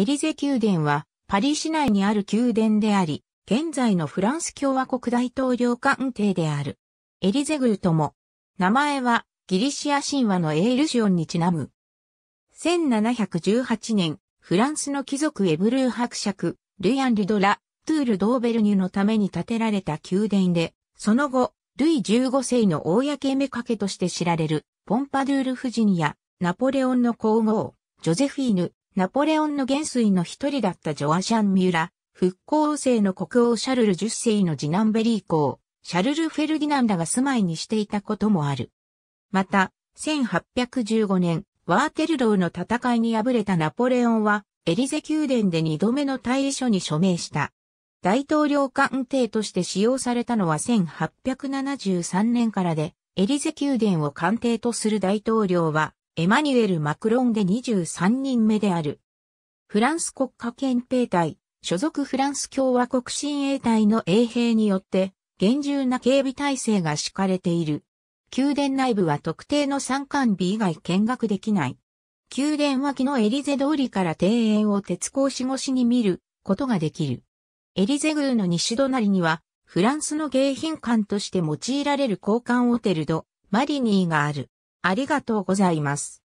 エリゼ宮殿は、パリ市内にある宮殿であり、現在のフランス共和国大統領官邸である。エリゼ宮とも、名前はギリシア神話のエールシオンにちなむ。1718年、フランスの貴族エブルー伯爵、ルイアン・リドラ、トゥール・ドーベルニュのために建てられた宮殿で、その後、ルイ15世の公目掛けとして知られる、ポンパドゥール夫人や、ナポレオンの皇后、ジョゼフィーヌ、ナポレオンの元帥の一人だったジョアシャン・ミュラ、復興政の国王シャルル10世の次男ベリー公、シャルル・フェルディナンダが住まいにしていたこともある。また、1815年、ワーテルローの戦いに敗れたナポレオンは、エリゼ宮殿で二度目の大理書に署名した。大統領官邸として使用されたのは1873年からで、エリゼ宮殿を官邸とする大統領は、エマニュエル・マクロンで23人目である。フランス国家憲兵隊、所属フランス共和国親衛隊の衛兵によって、厳重な警備体制が敷かれている。宮殿内部は特定の参観日以外見学できない。宮殿脇のエリゼ通りから庭園を鉄格子越しに見ることができる。エリゼ宮の西隣には、フランスの迎賓館として用いられる交換ホテルド、マリニーがある。ありがとうございます。